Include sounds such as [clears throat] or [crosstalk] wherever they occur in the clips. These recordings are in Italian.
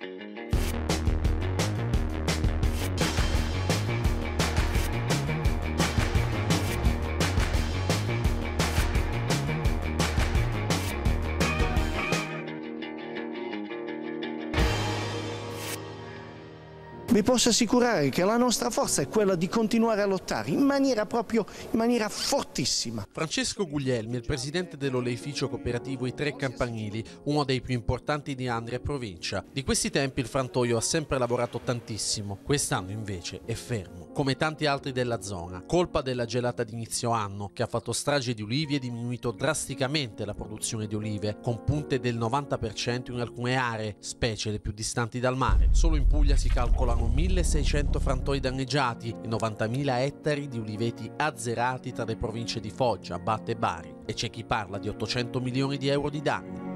Thank you. vi posso assicurare che la nostra forza è quella di continuare a lottare in maniera proprio, in maniera fortissima. Francesco Guglielmi, il presidente dell'oleificio cooperativo I Tre Campanili, uno dei più importanti di Andria e provincia. Di questi tempi il frantoio ha sempre lavorato tantissimo, quest'anno invece è fermo, come tanti altri della zona. Colpa della gelata d'inizio anno, che ha fatto strage di ulivi e diminuito drasticamente la produzione di olive, con punte del 90% in alcune aree, specie le più distanti dal mare. Solo in Puglia si calcolano 1.600 frantoi danneggiati e 90.000 ettari di uliveti azzerati tra le province di Foggia, Batte e Bari. E c'è chi parla di 800 milioni di euro di danni.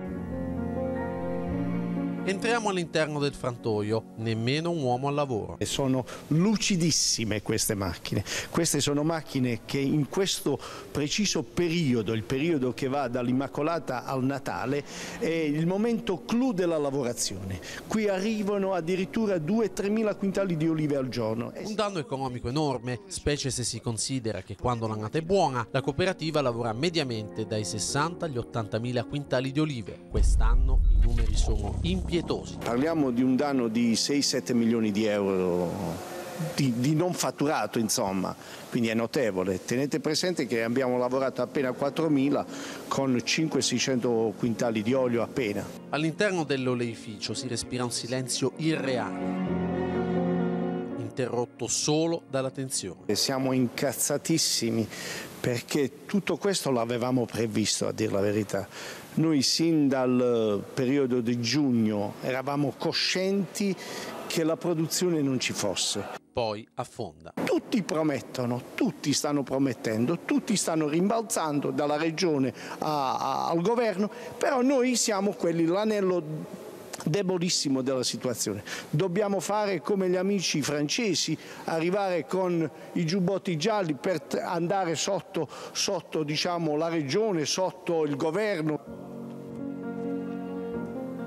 Entriamo all'interno del frantoio, nemmeno un uomo al lavoro. Sono lucidissime queste macchine, queste sono macchine che in questo preciso periodo, il periodo che va dall'Immacolata al Natale, è il momento clou della lavorazione. Qui arrivano addirittura 2-3 mila quintali di olive al giorno. Un danno economico enorme, specie se si considera che quando l'annata è buona, la cooperativa lavora mediamente dai 60 agli 80 mila quintali di olive. Quest'anno i numeri sono impiegati pietosi. Parliamo di un danno di 6-7 milioni di euro di, di, non fatturato, insomma, quindi è notevole. Tenete presente che abbiamo lavorato appena 4.000 con 5-600 quintali di olio appena. All'interno dell'oleificio si respira un silenzio irreale interrotto solo dalla tensione. Siamo incazzatissimi perché tutto questo l'avevamo previsto, a dire la verità. Noi sin dal eh, periodo di giugno eravamo coscienti che la produzione non ci fosse poi affonda. Tutti promettono, tutti stanno promettendo, tutti stanno rimbalzando dalla regione a, a, al governo, però noi siamo quelli, l'anello debolissimo della situazione. Dobbiamo fare come gli amici francesi, arrivare con i giubbotti gialli per andare sotto, sotto diciamo, la regione, sotto il governo.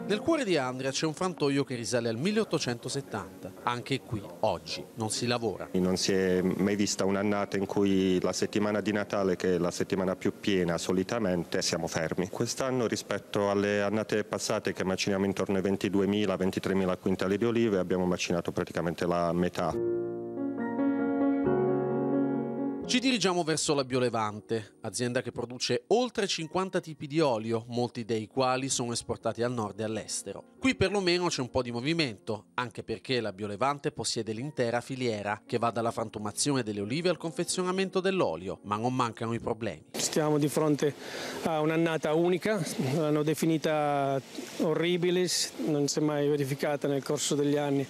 Nel cuore di Andria c'è un frantoio che risale al 1870. Anche qui, oggi, non si lavora. Non si è mai vista un'annata in cui la settimana di Natale, che è la settimana più piena solitamente, siamo fermi. Quest'anno rispetto alle annate passate che maciniamo intorno ai 22.000-23.000 quintali di olive, abbiamo macinato praticamente la metà. Ci dirigiamo verso la Biolevante, azienda che produce oltre 50 tipi di olio, molti dei quali sono esportati al nord e all'estero. Qui perlomeno c'è un po' di movimento, anche perché la Biolevante possiede l'intera filiera che va dalla frantumazione delle olive al confezionamento dell'olio, ma non mancano i problemi. Stiamo di fronte a un'annata unica, l'hanno definita orribile, non si è mai verificata nel corso degli anni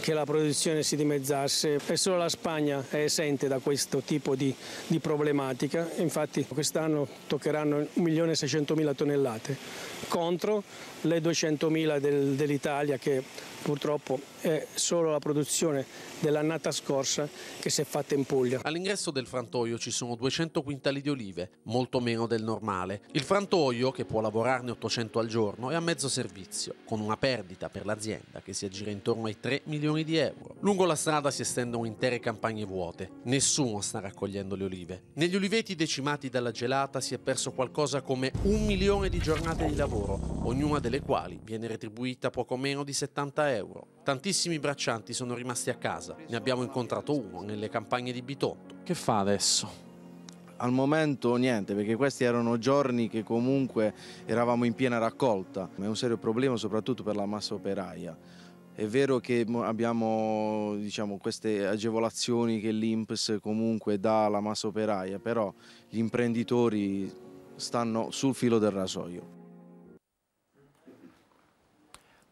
che la produzione si dimezzasse e solo la Spagna è esente da questo tipo di di, di problematica. Infatti quest'anno toccheranno 1.600.000 tonnellate contro le 200.000 del, dell'Italia che purtroppo è solo la produzione dell'annata scorsa che si è fatta in Puglia. All'ingresso del frantoio ci sono 200 quintali di olive, molto meno del normale. Il frantoio, che può lavorarne 800 al giorno, è a mezzo servizio, con una perdita per l'azienda che si aggira intorno ai 3 milioni di euro. Lungo la strada si estendono intere campagne vuote. Nessuno sta raccogliendo le olive. Negli uliveti decimati dalla gelata si è perso qualcosa come un milione di giornate di lavoro, ognuna delle quali viene retribuita poco meno di 70 euro. Tantissimi braccianti sono rimasti a casa. Ne abbiamo incontrato uno nelle campagne di Bitotto. Che fa adesso? Al momento niente, perché questi erano giorni che comunque eravamo in piena raccolta. È un serio problema soprattutto per la massa operaia. È vero che abbiamo diciamo, queste agevolazioni che l'Imps comunque dà alla massa operaia, però gli imprenditori stanno sul filo del rasoio.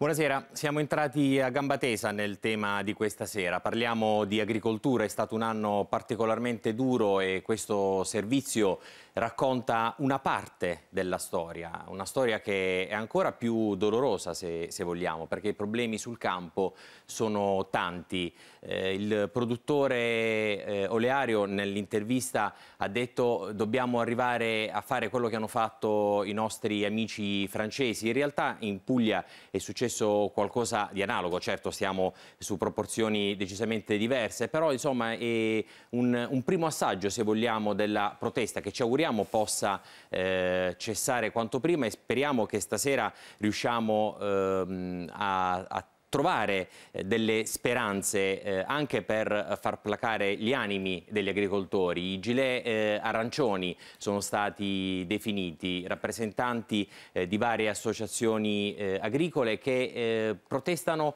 Buonasera, siamo entrati a gamba tesa nel tema di questa sera. Parliamo di agricoltura, è stato un anno particolarmente duro e questo servizio racconta una parte della storia, una storia che è ancora più dolorosa se, se vogliamo, perché i problemi sul campo sono tanti. Eh, il produttore eh, Oleario nell'intervista ha detto dobbiamo arrivare a fare quello che hanno fatto i nostri amici francesi. In realtà in Puglia è successo successo qualcosa di analogo, certo stiamo su proporzioni decisamente diverse, però insomma è un, un primo assaggio se vogliamo della protesta che ci auguriamo possa eh, cessare quanto prima e speriamo che stasera riusciamo eh, a, a trovare eh, delle speranze eh, anche per far placare gli animi degli agricoltori. I gilet eh, arancioni sono stati definiti rappresentanti di varie associazioni agricole che protestano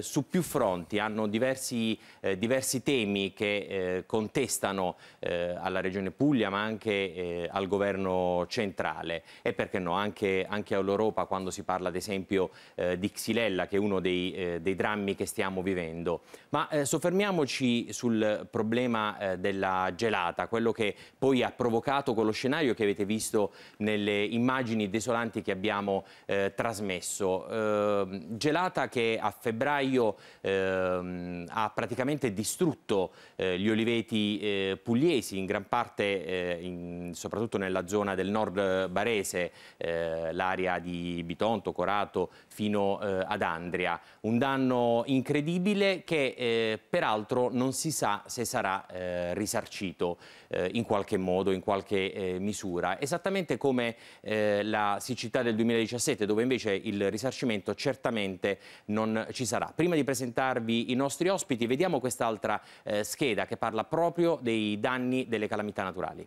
su più fronti, hanno diversi, diversi temi che contestano alla Regione Puglia ma anche al governo centrale e perché no anche, anche all'Europa quando si parla ad esempio di Xilella che è uno dei dei, eh, dei drammi che stiamo vivendo. Ma eh, soffermiamoci sul problema eh, della gelata, quello che poi ha provocato quello scenario che avete visto nelle immagini desolanti che abbiamo eh, trasmesso. Ehm, gelata che a febbraio ehm, ha praticamente distrutto eh, gli oliveti eh, pugliesi, in gran parte, in, soprattutto nella zona del nord barese, l'area di Bitonto, Corato, fino ad Andria un danno incredibile che eh, peraltro non si sa se sarà eh, risarcito eh, in qualche modo, in qualche eh, misura, esattamente come eh, la siccità del 2017 dove invece il risarcimento certamente non ci sarà. Prima di presentarvi i nostri ospiti vediamo quest'altra eh, scheda che parla proprio dei danni delle calamità naturali.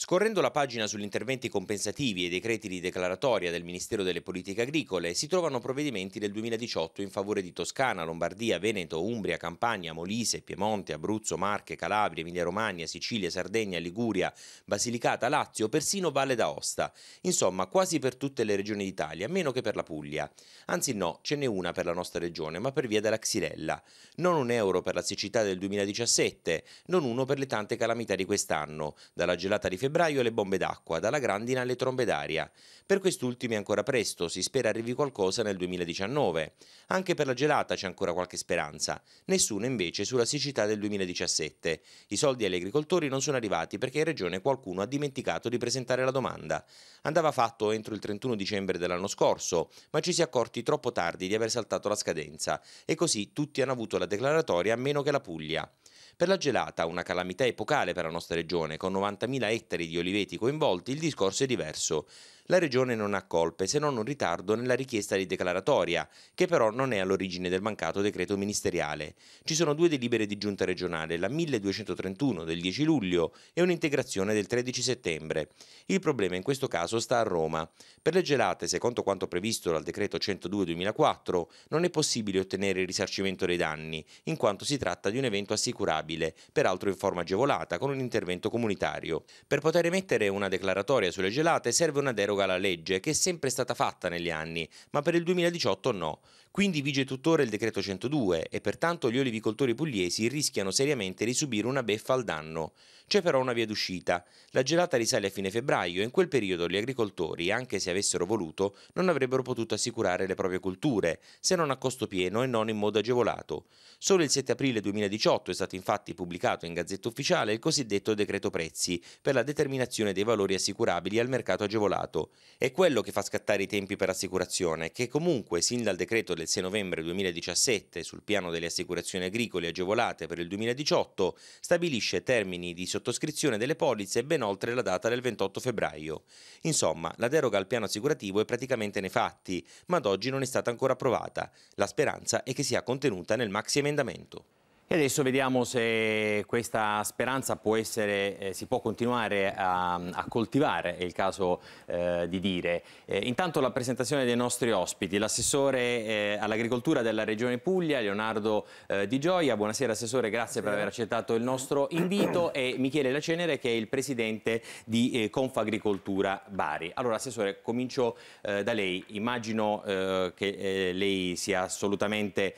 Scorrendo la pagina sugli interventi compensativi e i decreti di declaratoria del Ministero delle Politiche Agricole, si trovano provvedimenti del 2018 in favore di Toscana, Lombardia, Veneto, Umbria, Campania, Molise, Piemonte, Abruzzo, Marche, Calabria, Emilia-Romagna, Sicilia, Sardegna, Liguria, Basilicata, Lazio, persino Valle d'Aosta. Insomma, quasi per tutte le regioni d'Italia, meno che per la Puglia. Anzi no, ce n'è una per la nostra regione, ma per via della Xirella. Non un euro per la siccità del 2017, non uno per le tante calamità di quest'anno, dalla gelata di febbraio febbraio le bombe d'acqua, dalla grandina alle trombe d'aria. Per quest'ultimi è ancora presto, si spera arrivi qualcosa nel 2019. Anche per la gelata c'è ancora qualche speranza, Nessuno invece sulla siccità del 2017. I soldi agli agricoltori non sono arrivati perché in regione qualcuno ha dimenticato di presentare la domanda. Andava fatto entro il 31 dicembre dell'anno scorso, ma ci si è accorti troppo tardi di aver saltato la scadenza e così tutti hanno avuto la declaratoria a meno che la Puglia. Per la gelata, una calamità epocale per la nostra regione, con 90.000 ettari di oliveti coinvolti, il discorso è diverso la Regione non ha colpe se non un ritardo nella richiesta di declaratoria, che però non è all'origine del mancato decreto ministeriale. Ci sono due delibere di giunta regionale, la 1231 del 10 luglio e un'integrazione del 13 settembre. Il problema in questo caso sta a Roma. Per le gelate, secondo quanto previsto dal decreto 102-2004, non è possibile ottenere il risarcimento dei danni, in quanto si tratta di un evento assicurabile, peraltro in forma agevolata, con un intervento comunitario. Per poter emettere una declaratoria sulle gelate serve una deroga deroga alla legge che è sempre stata fatta negli anni, ma per il 2018 no. Quindi vige tuttora il decreto 102 e pertanto gli olivicoltori pugliesi rischiano seriamente di subire una beffa al danno. C'è però una via d'uscita. La gelata risale a fine febbraio e in quel periodo gli agricoltori, anche se avessero voluto, non avrebbero potuto assicurare le proprie colture, se non a costo pieno e non in modo agevolato. Solo il 7 aprile 2018 è stato infatti pubblicato in Gazzetta Ufficiale il cosiddetto decreto prezzi per la determinazione dei valori assicurabili al mercato agevolato. È quello che fa scattare i tempi per assicurazione, che comunque sin dal decreto del del 6 novembre 2017 sul piano delle assicurazioni agricole agevolate per il 2018 stabilisce termini di sottoscrizione delle polizze ben oltre la data del 28 febbraio. Insomma, la deroga al piano assicurativo è praticamente nei fatti, ma ad oggi non è stata ancora approvata. La speranza è che sia contenuta nel maxi emendamento. E adesso vediamo se questa speranza può essere, eh, si può continuare a, a, coltivare, è il caso eh, di dire. Eh, intanto la presentazione dei nostri ospiti, l'assessore eh, all'agricoltura della Regione Puglia, Leonardo eh, Di Gioia. Buonasera Assessore, grazie Buonasera. per aver accettato il nostro invito e Michele Lacenere che è il presidente di eh, Confagricoltura Bari. Allora Assessore, comincio da lei. Immagino che lei sia assolutamente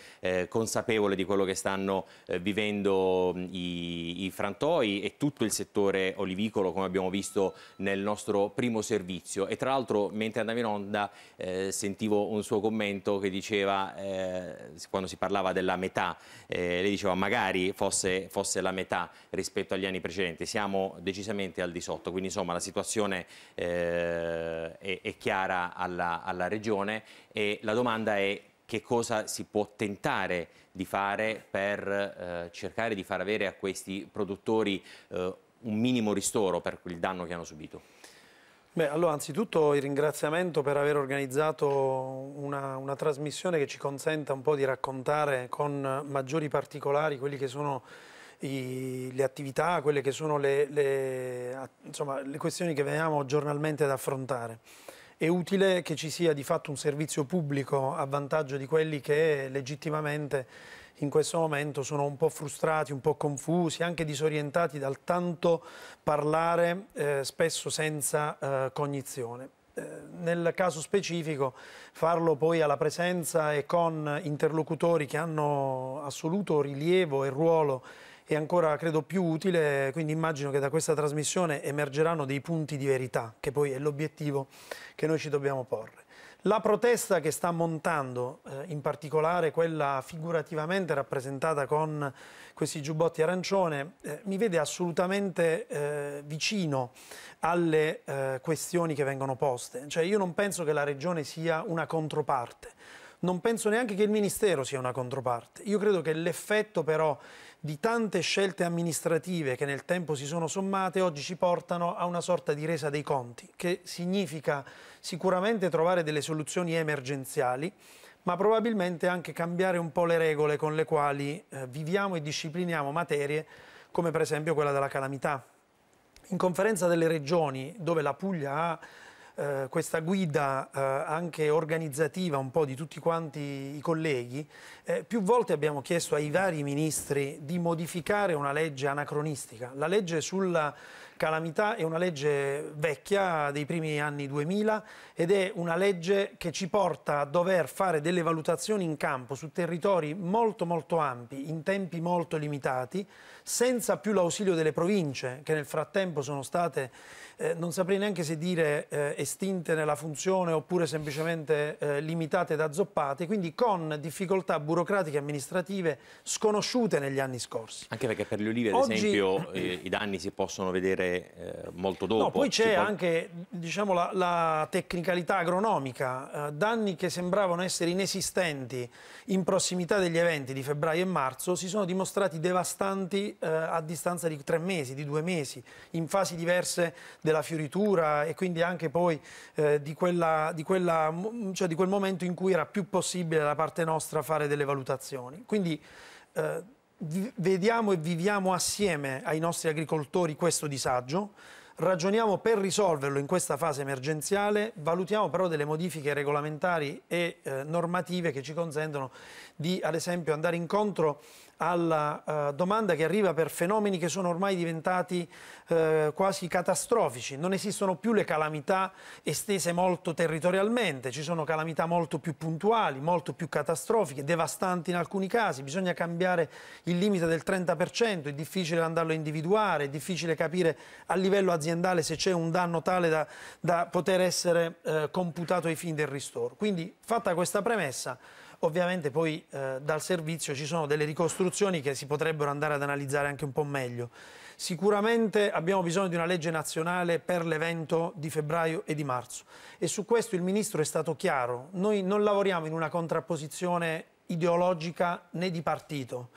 consapevole di quello che stanno eh, vivendo i, i frantoi e tutto il settore olivicolo come abbiamo visto nel nostro primo servizio e tra l'altro mentre andavo in onda eh, sentivo un suo commento che diceva eh, quando si parlava della metà eh, lei diceva magari fosse, fosse, la metà rispetto agli anni precedenti siamo decisamente al di sotto quindi insomma la situazione eh, è, è, chiara alla, alla regione e la domanda è che cosa si può tentare di fare per eh, cercare di far avere a questi produttori eh, un minimo ristoro per il danno che hanno subito? Beh, allora, anzitutto il ringraziamento per aver organizzato una, una, trasmissione che ci consenta un po' di raccontare con maggiori particolari quelli che sono i, le attività, quelle che sono le, le, insomma, le questioni che veniamo giornalmente ad affrontare è utile che ci sia di fatto un servizio pubblico a vantaggio di quelli che legittimamente in questo momento sono un po' frustrati, un po' confusi, anche disorientati dal tanto parlare eh, spesso senza eh, cognizione. Eh, nel caso specifico farlo poi alla presenza e con interlocutori che hanno assoluto rilievo e ruolo è ancora credo più utile, quindi immagino che da questa trasmissione emergeranno dei punti di verità, che poi è l'obiettivo che noi ci dobbiamo porre. La protesta che sta montando, eh, in particolare quella figurativamente rappresentata con questi giubbotti arancione, eh, mi vede assolutamente eh, vicino alle eh, questioni che vengono poste. Cioè io non penso che la Regione sia una controparte, non penso neanche che il Ministero sia una controparte. Io credo che l'effetto però di tante scelte amministrative che nel tempo si sono sommate oggi ci portano a una sorta di resa dei conti, che significa sicuramente trovare delle soluzioni emergenziali, ma probabilmente anche cambiare un po' le regole con le quali eh, viviamo e discipliniamo materie come per esempio quella della calamità. In conferenza delle regioni, dove la Puglia ha eh, questa guida eh, anche organizzativa un po' di tutti quanti i colleghi, eh, più volte abbiamo chiesto ai vari ministri di modificare una legge anacronistica, la legge sulla calamità è una legge vecchia dei primi anni 2000 ed è una legge che ci porta a dover fare delle valutazioni in campo su territori molto molto ampi, in tempi molto limitati, senza più l'ausilio delle province che nel frattempo sono state, eh, non saprei neanche se dire eh, estinte nella funzione oppure semplicemente eh, limitate ed azzoppate, quindi con difficoltà burocratiche e amministrative sconosciute negli anni scorsi. Anche perché per le olive, ad Oggi... esempio, eh, i danni si possono vedere eh, molto dopo. No, poi c'è può... anche diciamo, la, la, tecnicalità agronomica, eh, danni che sembravano essere inesistenti in prossimità degli eventi di febbraio e marzo si sono dimostrati devastanti eh, a distanza di tre mesi, di due mesi, in fasi diverse della fioritura e quindi anche poi eh, di, quella, di, quella, cioè di, quel momento in cui era più possibile da parte nostra fare delle valutazioni. Quindi, eh, vediamo e viviamo assieme ai nostri agricoltori questo disagio, ragioniamo per risolverlo in questa fase emergenziale, valutiamo però delle modifiche regolamentari e eh, normative che ci consentono di, ad esempio, andare incontro alla eh, domanda che arriva per fenomeni che sono ormai diventati eh, quasi catastrofici. Non esistono più le calamità estese molto territorialmente, ci sono calamità molto più puntuali, molto più catastrofiche, devastanti in alcuni casi. Bisogna cambiare il limite del 30%, è difficile andarlo a individuare, è difficile capire a livello aziendale aziendale se c'è un danno tale da, da poter essere eh, computato ai fini del ristoro. Quindi fatta questa premessa, ovviamente poi eh, dal servizio ci sono delle ricostruzioni che si potrebbero andare ad analizzare anche un po' meglio. Sicuramente abbiamo bisogno di una legge nazionale per l'evento di febbraio e di marzo e su questo il Ministro è stato chiaro. Noi non lavoriamo in una contrapposizione ideologica né di partito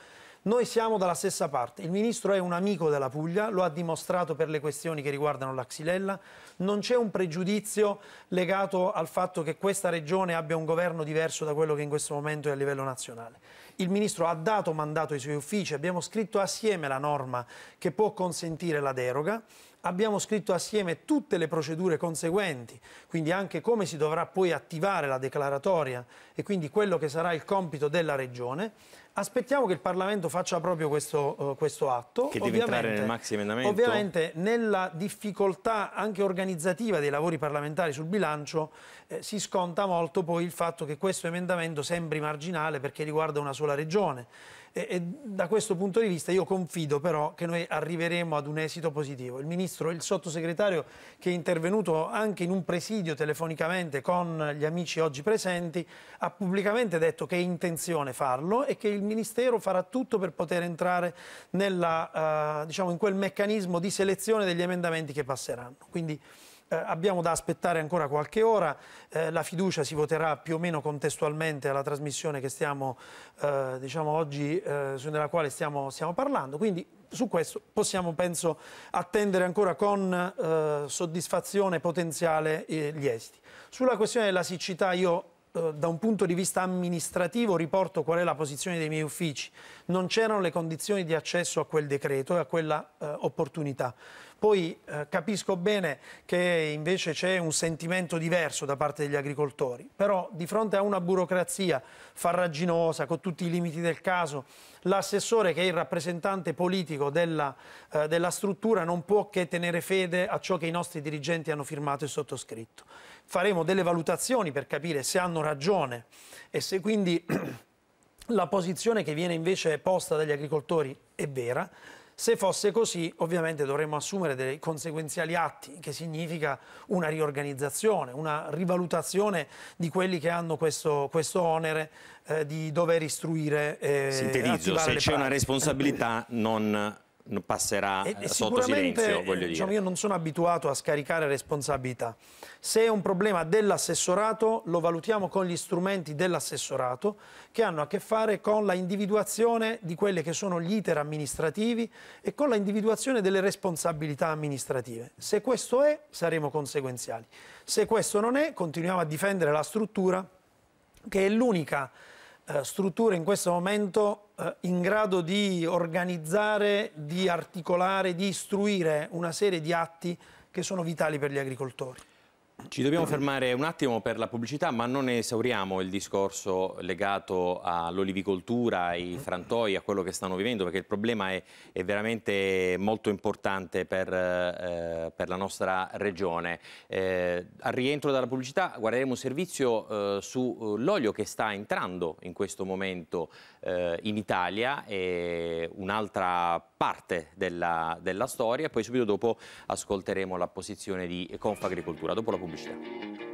noi siamo dalla stessa parte, il Ministro è un amico della Puglia, lo ha dimostrato per le questioni che riguardano la Xylella, non c'è un pregiudizio legato al fatto che questa Regione abbia un governo diverso da quello che in questo momento è a livello nazionale. Il Ministro ha dato mandato ai suoi uffici, abbiamo scritto assieme la norma che può consentire la deroga, abbiamo scritto assieme tutte le procedure conseguenti, quindi anche come si dovrà poi attivare la declaratoria e quindi quello che sarà il compito della Regione. Aspettiamo che il Parlamento faccia proprio questo, uh, questo atto. Che deve ovviamente, entrare nel maxi emendamento. Ovviamente nella difficoltà anche organizzativa dei lavori parlamentari sul bilancio eh, si sconta molto poi il fatto che questo emendamento sembri marginale perché riguarda una sola Regione e, e da questo punto di vista io confido però che noi arriveremo ad un esito positivo. Il ministro, il sottosegretario che è intervenuto anche in un presidio telefonicamente con gli amici oggi presenti, ha pubblicamente detto che è intenzione farlo e che il Ministero farà tutto per poter entrare nella, eh, diciamo, in quel meccanismo di selezione degli emendamenti che passeranno. Quindi eh, abbiamo da aspettare ancora qualche ora, eh, la fiducia si voterà più o meno contestualmente alla trasmissione che stiamo, eh, diciamo oggi, eh, nella quale stiamo, stiamo parlando, quindi su questo possiamo, penso, attendere ancora con eh, soddisfazione potenziale eh, gli esiti. Sulla questione della siccità io da un punto di vista amministrativo riporto qual è la posizione dei miei uffici. Non c'erano le condizioni di accesso a quel decreto e a quella eh, opportunità. Poi eh, capisco bene che invece c'è un sentimento diverso da parte degli agricoltori, però di fronte a una burocrazia farraginosa, con tutti i limiti del caso, l'assessore che è il rappresentante politico della, eh, della struttura non può che tenere fede a ciò che i nostri dirigenti hanno firmato e sottoscritto. Faremo delle valutazioni per capire se hanno ragione e se quindi [clears throat] la posizione che viene invece posta dagli agricoltori è vera, se fosse così, ovviamente dovremmo assumere dei conseguenziali atti, che significa una riorganizzazione, una rivalutazione di quelli che hanno questo, questo onere eh, di dover istruire. Eh, Sintetizzo, se c'è una responsabilità non passerà e, sotto silenzio, voglio eh, diciamo, dire. io non sono abituato a scaricare responsabilità. Se è un problema dell'assessorato, lo valutiamo con gli strumenti dell'assessorato che hanno a che fare con la individuazione di quelli che sono gli iter amministrativi e con la individuazione delle responsabilità amministrative. Se questo è, saremo conseguenziali. Se questo non è, continuiamo a difendere la struttura che è l'unica eh, strutture in questo momento eh, in grado di organizzare, di articolare, di istruire una serie di atti che sono vitali per gli agricoltori. Ci dobbiamo fermare un attimo per la pubblicità, ma non esauriamo il discorso legato all'olivicoltura, ai mhm. frantoi, a quello che stanno vivendo, perché il problema è, è veramente molto importante per, eh, per la nostra regione. Eh, al rientro dalla pubblicità guarderemo un servizio eh, sull'olio che sta entrando in questo momento eh, in Italia e un'altra parte della, della storia, poi subito dopo ascolteremo la posizione di Confagricoltura. Dopo la pubblicità. میشه